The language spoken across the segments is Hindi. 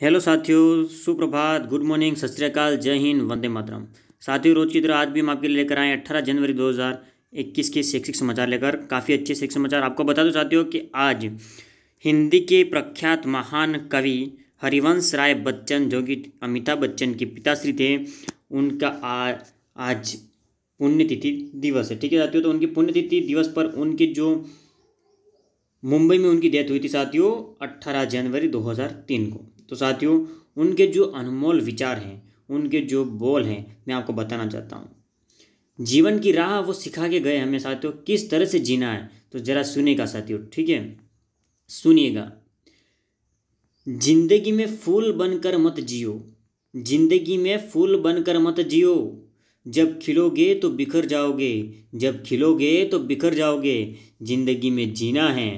हेलो साथियों सुप्रभात गुड मॉर्निंग सत श्रीकाल जय हिंद वंदे मातरम साथियों रोज की तरह आज भी हम आपके लिए लेकर आए अट्ठारह जनवरी 2021 के शैक्षिक समाचार लेकर काफ़ी अच्छे शैक्षिक समाचार आपको बता दो साथियों कि आज हिंदी के प्रख्यात महान कवि हरिवंश राय बच्चन जो कि अमिताभ बच्चन के पिताश्री थे उनका आ, आज पुण्यतिथि दिवस है ठीक है साथियों तो उनकी पुण्यतिथि दिवस पर उनकी जो मुंबई में उनकी डेथ हुई थी साथियों अट्ठारह जनवरी दो को तो साथियों उनके जो अनमोल विचार हैं उनके जो बोल हैं मैं आपको बताना चाहता हूँ जीवन की राह वो सिखा के गए हमें साथियों किस तरह से जीना है तो ज़रा सुनेगा साथियों ठीक है सुनिएगा जिंदगी में फूल बनकर मत जियो जिंदगी में फूल बनकर मत जियो जब खिलोगे तो बिखर जाओगे जब खिलोगे तो बिखर जाओगे ज़िंदगी में जीना है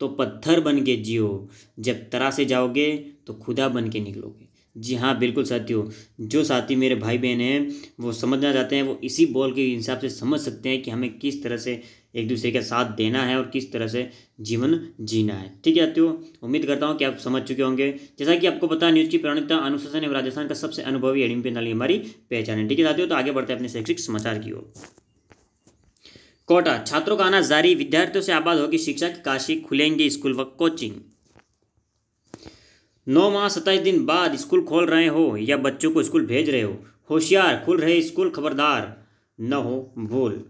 तो पत्थर बन के जियो जब तरा से जाओगे तो खुदा बन के निकलोगे जी हाँ बिल्कुल साथियों जो साथी मेरे भाई बहन हैं वो समझना चाहते हैं वो इसी बॉल के हिसाब से समझ सकते हैं कि हमें किस तरह से एक दूसरे का साथ देना है और किस तरह से जीवन जीना है ठीक है तो उम्मीद करता हूँ कि आप समझ चुके होंगे जैसा कि आपको पता है न्यूज की प्राणिकता अनुशासन एवं राजस्थान का सबसे अनुभवी एडिम पे नाली हमारी पहचान है ठीक है साथियों तो आगे बढ़ते हैं अपने शैक्षिक समाचार की ओर कोटा छात्रों का आना जारी विद्यार्थियों से आबाद होगी शिक्षा की काशी खुलेंगे स्कूल व कोचिंग नौ माह सत्ताईस दिन बाद स्कूल खोल रहे हो या बच्चों को स्कूल भेज रहे हो होशियार खुल रहे स्कूल खबरदार न हो भूल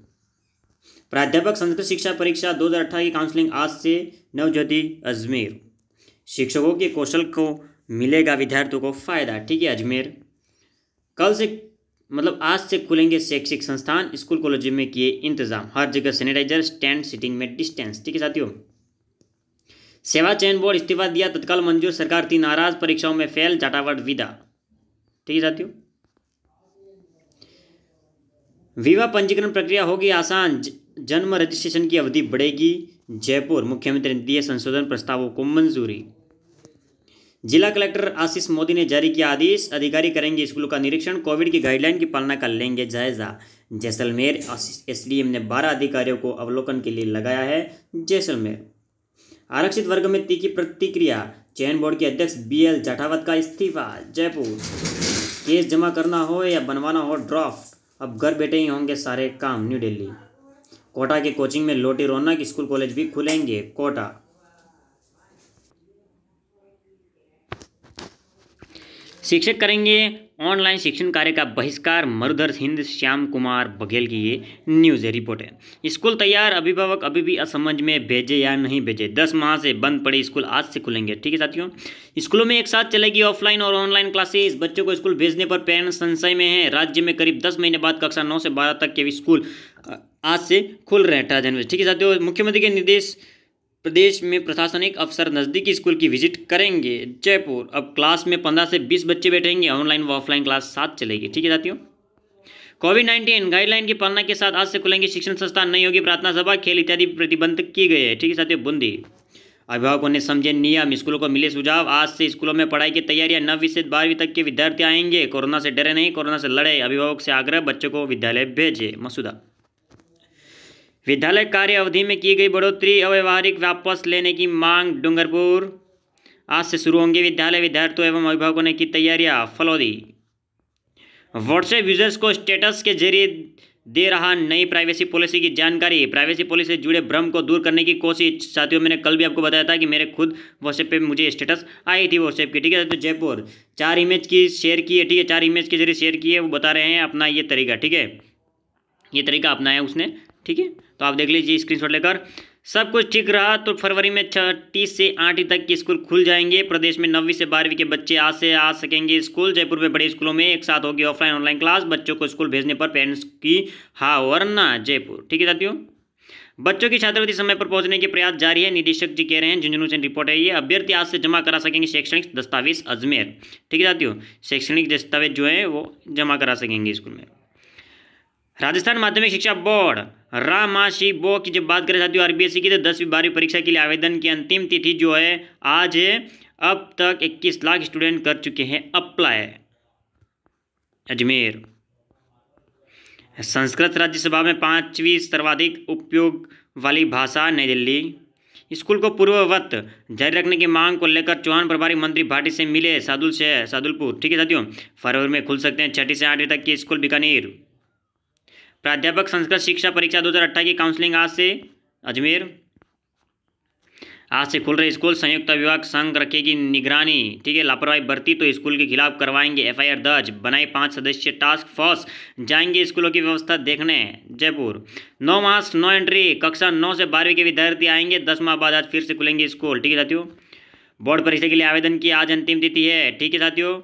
प्राध्यापक संस्कृत शिक्षा परीक्षा 2018 की काउंसलिंग आज से नवज्योति अजमेर शिक्षकों के कौशल को मिलेगा विद्यार्थियों को फायदा ठीक है अजमेर कल से मतलब आज से खुलेंगे शैक्षिक संस्थान स्कूल कॉलेज में किए इंतजाम हर जगह सैनिटाइजर स्टैंड सिटिंग में डिस्टेंस ठीक है साथियों सेवा चयन बोर्ड इस्तीफा दिया तत्काल मंजूर सरकार थी नाराज परीक्षाओं में फेल जाटावट विदा ठीक है साथियों विवाह पंजीकरण प्रक्रिया होगी आसान जन्म रजिस्ट्रेशन की अवधि बढ़ेगी जयपुर मुख्यमंत्री ने दिए संशोधन प्रस्तावों को मंजूरी जिला कलेक्टर आशीष मोदी ने जारी किया आदेश अधिकारी करेंगे स्कूलों का निरीक्षण कोविड की गाइडलाइन की पालना का लेंगे जायजा जैसलमेर एस एम ने बारह अधिकारियों को अवलोकन के लिए लगाया है जैसलमेर आरक्षित वर्ग में तीखी प्रतिक्रिया चयन बोर्ड के अध्यक्ष बी एल जाठावत का इस्तीफा जयपुर केस जमा करना हो या बनवाना हो ड्राफ्ट अब घर बैठे ही होंगे सारे काम न्यू दिल्ली कोटा के कोचिंग में लोटी रोना के स्कूल कॉलेज भी खुलेंगे कोटा शिक्षक करेंगे ऑनलाइन शिक्षण कार्य का बहिष्कार मरुधर हिंद श्याम कुमार बघेल की ये न्यूज़ है रिपोर्ट है स्कूल तैयार अभिभावक अभी भी असमझ में भेजे या नहीं भेजे दस माह से बंद पड़े स्कूल आज से खुलेंगे ठीक है साथियों स्कूलों में एक साथ चलेगी ऑफलाइन और ऑनलाइन क्लासेस बच्चों को स्कूल भेजने पर पेरेंट्स संशय में है राज्य में करीब दस महीने बाद कक्षा नौ से बारह तक के भी स्कूल आज से खुल रहे हैं अठारह जनवरी ठीक है साथियों मुख्यमंत्री के निर्देश प्रदेश में प्रशासनिक अफसर नज़दीकी स्कूल की विजिट करेंगे जयपुर अब क्लास में पंद्रह से बीस बच्चे बैठेंगे ऑनलाइन व ऑफलाइन क्लास साथ चलेगी ठीक है साथियों कोविड नाइन्टीन गाइडलाइन की पालना के साथ आज से खुलेंगे शिक्षण संस्थान नहीं होगी प्रार्थना सभा खेल इत्यादि प्रतिबंध किए गए हैं ठीक है साथियों बूंदी अभिभावकों ने समझे नियम स्कूलों को मिले सुझाव आज से स्कूलों में पढ़ाई की तैयारियां नवी से बारहवीं तक के विद्यार्थी आएंगे कोरोना से डरे नहीं कोरोना से लड़े अभिभावक से आग्रह बच्चों को विद्यालय भेजे मसूदा विद्यालय कार्य अवधि में की गई बढ़ोतरी अव्यवहारिक वापस लेने की मांग डूंगरपुर आज से शुरू होंगे विद्यालय विद्यार्थियों एवं अभिभावकों ने की तैयारियां फलौदी व्हाट्सएप यूजर्स को स्टेटस के जरिए दे रहा नई प्राइवेसी पॉलिसी की जानकारी प्राइवेसी पॉलिसी से जुड़े भ्रम को दूर करने की कोशिश साथियों मैंने कल भी आपको बताया था कि मेरे खुद व्हाट्सएप पे मुझे स्टेटस आई थी व्हाट्सएप की ठीक है तो जयपुर चार इमेज की शेयर की है ठीक है चार इमेज के जरिए शेयर की है वो बता रहे हैं अपना ये तरीका ठीक है ये तरीका अपनाया उसने ठीक है तो आप देख लीजिए स्क्रीनशॉट लेकर सब कुछ ठीक रहा तो फरवरी में छत्तीस से आठ तक के स्कूल खुल जाएंगे प्रदेश में नवीं से बारहवीं के बच्चे आज से आ सकेंगे स्कूल जयपुर में बड़े स्कूलों में एक साथ होगी ऑफलाइन ऑनलाइन क्लास बच्चों को स्कूल भेजने पर पेरेंट्स की हा और ना जयपुर ठीक है साथियों बच्चों की छात्रवृत्ति समय पर पहुंचने के प्रयास जारी है निदेशक जी कह रहे हैं झुंझुनू से रिपोर्ट है ये अभ्यर्थी आज से जमा करा सकेंगे शैक्षणिक दस्तावेज अजमेर ठीक है साथियों शैक्षणिक दस्तावेज जो है वो जमा करा सकेंगे स्कूल में राजस्थान माध्यमिक शिक्षा बोर्ड रामाशी बो की जब बात करें साथियों आरबीएससी की तो दसवीं बारहवीं परीक्षा के लिए आवेदन की अंतिम तिथि जो है आज है अब तक 21 लाख स्टूडेंट कर चुके हैं अप्लाई अजमेर संस्कृत राज्यसभा में पांचवी सर्वाधिक उपयोग वाली भाषा नई दिल्ली स्कूल को पूर्ववत जारी रखने की मांग को लेकर चौहान प्रभारी मंत्री भाटी से मिले सादुल से सादुलपुर ठीक है साथियों फरवरी में खुल सकते हैं छठी से आठवीं तक के स्कूल बीकानेर प्राध्यापक संस्कृत शिक्षा परीक्षा दो की काउंसलिंग आज से अजमेर आज से खुल रहे स्कूल संयुक्त विभाग संघ रखेगी निगरानी ठीक है लापरवाही बरती तो स्कूल के खिलाफ करवाएंगे एफआईआर दर्ज बनाए पांच सदस्यीय टास्क फोर्स जाएंगे स्कूलों की व्यवस्था देखने जयपुर नौ मास नौ एंट्री कक्षा नौ से बारहवीं के विद्यार्थी आएंगे दस माह बाद आज फिर से खुलेंगे स्कूल ठीक है साथियों बोर्ड परीक्षा के लिए आवेदन की आज अंतिम तिथि है ठीक है साथियों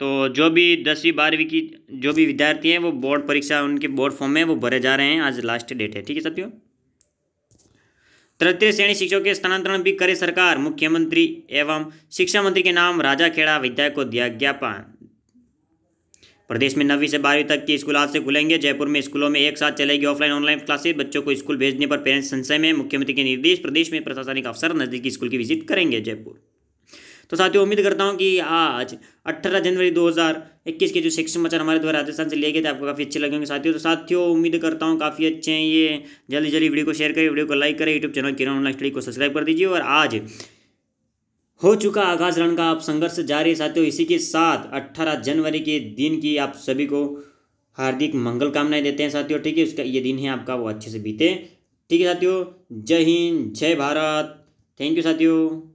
तो जो भी दसवीं बारहवीं की जो भी विद्यार्थी हैं वो बोर्ड परीक्षा उनके बोर्ड फॉर्म में वो भरे जा रहे हैं आज लास्ट डेट है ठीक है साथियों तृतीय श्रेणी शिक्षकों के स्थानांतरण भी करे सरकार मुख्यमंत्री एवं शिक्षा मंत्री के नाम राजा खेड़ा विद्यालय को दिया ज्ञापन प्रदेश में नवीं से बारहवीं तक के स्कूल आज से खुलेंगे जयपुर में स्कूलों में एक साथ चलेगी ऑफलाइन ऑनलाइन क्लासेस बच्चों को स्कूल भेजने पर पेरेंट्स संशय में मुख्यमंत्री के निर्देश प्रदेश में प्रशासनिक अफसर नजदीकी स्कूल की विजिट करेंगे जयपुर तो साथियों उम्मीद करता हूँ कि आज 18 जनवरी 2021 के जो शिक्षक समाचार हमारे द्वारा राजस्थान से लिए गए थे आपको काफ़ी अच्छे लगेंगे साथियों तो साथियों उम्मीद करता हूँ काफ़ी अच्छे हैं ये जल्दी जल्दी वीडियो को शेयर करें वीडियो को लाइक करें YouTube channel Kiran online study को सब्सक्राइब कर दीजिए और आज हो चुका आकाश रण का आप संघर्ष जारी साथियों इसी के साथ अट्ठारह जनवरी के दिन की आप सभी को हार्दिक मंगल कामनाएं देते हैं साथियों ठीक है उसका ये दिन है आपका वो अच्छे से बीते ठीक है साथियों जय हिंद जय भारत थैंक यू साथियों